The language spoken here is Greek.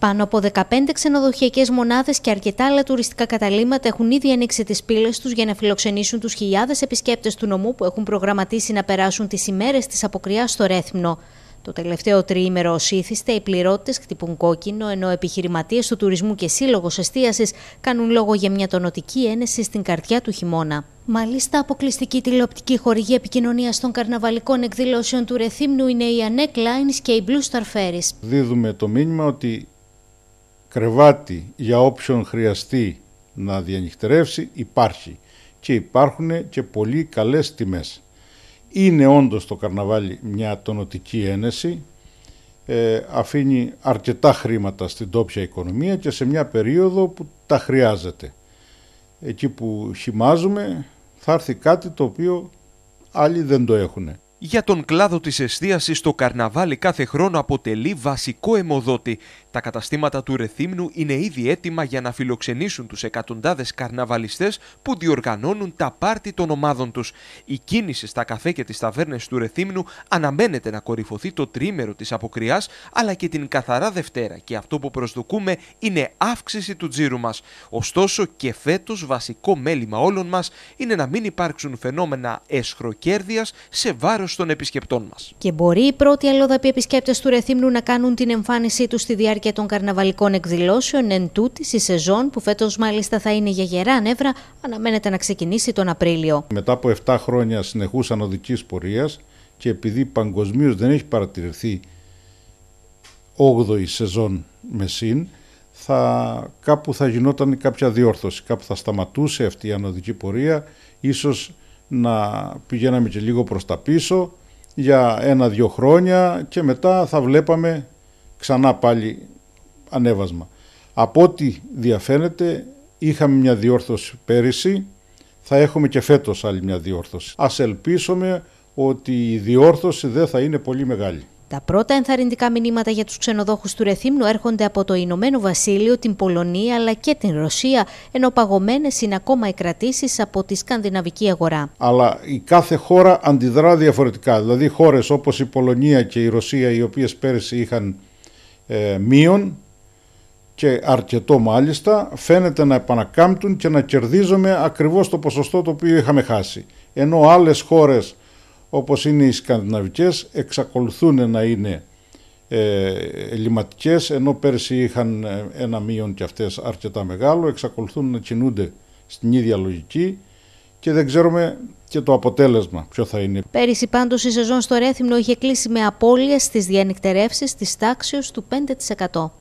Πάνω από 15 ξενοδοχειακές μονάδες και αρκετά άλλα τουριστικά καταλήμματα έχουν ήδη ανοίξει τις πύλες τους για να φιλοξενήσουν τους χιλιάδες επισκέπτες του νομού που έχουν προγραμματίσει να περάσουν τις ημέρες της αποκριά στο Ρέθμνο. Το τελευταίο τριήμερο ω ήθιστε, οι πληρώτες χτυπούν κόκκινο, ενώ επιχειρηματίες του τουρισμού και σύλλογος εστιαση κάνουν λόγο για μια τονοτική ένεση στην καρδιά του χειμώνα. Μάλιστα, αποκλειστική τηλεοπτική χορηγή επικοινωνίας των καρναβαλικών εκδηλώσεων του Ρεθύμνου είναι η Ανέκ Lines και η Blue Star Ferries. Δίδουμε το μήνυμα ότι κρεβάτι για όποιον χρειαστεί να διανυχτερεύσει υπάρχει και υπάρχουν και πολύ καλές τιμές. Είναι όντως το καρναβάλι μια τονοτική ένεση, ε, αφήνει αρκετά χρήματα στην τόπια οικονομία και σε μια περίοδο που τα χρειάζεται. Εκεί που χυμάζουμε θα έρθει κάτι το οποίο άλλοι δεν το έχουν. Για τον κλάδο της εστίασης το καρναβάλι κάθε χρόνο αποτελεί βασικό αιμοδότη. Τα καταστήματα του Ρεθύμνου είναι ήδη έτοιμα για να φιλοξενήσουν τους εκατοντάδες καρναβαλιστές που διοργανώνουν τα πάρτι των ομάδων τους. Η κίνηση στα καφέ και τις ταβέρνες του Ρεθύμνου αναμένεται να κορυφωθεί το τρίμερο της αποκριάς αλλά και την καθαρά Δευτέρα και αυτό που προσδοκούμε είναι αύξηση του τζίρου μας. Ωστόσο και φέτος βασικό μέλημα όλων μας είναι να μην υπάρξουν φαινόμενα εσχροκέρδειας σε βάρος των επισκεπτών μας. Και μπορεί οι πρώτοι αλλοδαποί επισκέπτες του Ρεθύμνου να κάνουν την εμφάνισή τους στη διάρκεια των καρναβαλικών εκδηλώσεων εν τούτη η σεζόν που φέτος μάλιστα θα είναι για γερά νεύρα αναμένεται να ξεκινήσει τον Απρίλιο. Μετά από 7 χρόνια συνεχούς ανωδικής πορείας και επειδή παγκοσμίως δεν έχει παρατηρηθεί 8η σεζόν με θα, κάπου θα γινόταν κάποια διόρθωση, κάπου θα σταματούσε αυτή η ανωδική πορεία, ίσως να πηγαίναμε και λίγο προς τα πίσω για ένα-δυο χρόνια και μετά θα βλέπαμε ξανά πάλι ανέβασμα. Από ό,τι διαφαίνεται είχαμε μια διόρθωση πέρυσι, θα έχουμε και φέτος άλλη μια διόρθωση. Ας ελπίσουμε ότι η διόρθωση δεν θα είναι πολύ μεγάλη. Τα πρώτα ενθαρρυντικά μηνύματα για τους ξενοδόχους του Ρεθύμνου έρχονται από το Ηνωμένο Βασίλειο, την Πολωνία αλλά και την Ρωσία, ενώ παγωμένες είναι ακόμα οι κρατήσεις από τη σκανδιναβική αγορά. Αλλά η κάθε χώρα αντιδρά διαφορετικά. Δηλαδή χώρες όπως η Πολωνία και η Ρωσία οι οποίες πέρυσι είχαν ε, μείον και αρκετό μάλιστα, φαίνεται να επανακάμπτουν και να κερδίζουμε ακριβώς το ποσοστό το οποίο είχαμε χάσει. Ενώ άλλες χώρες όπως είναι οι σκανδιναβικές, εξακολουθούν να είναι ε, ενώ πέρσι είχαν ε, ένα μείον και αυτές αρκετά μεγάλο, εξακολουθούν να κινούνται στην ίδια λογική και δεν ξέρουμε και το αποτέλεσμα ποιο θα είναι. Πέρυσι πάντως η σεζόν στο Ρέθυμνο είχε κλείσει με απώλειες στις διανυκτερεύσεις της τάξεως του 5%.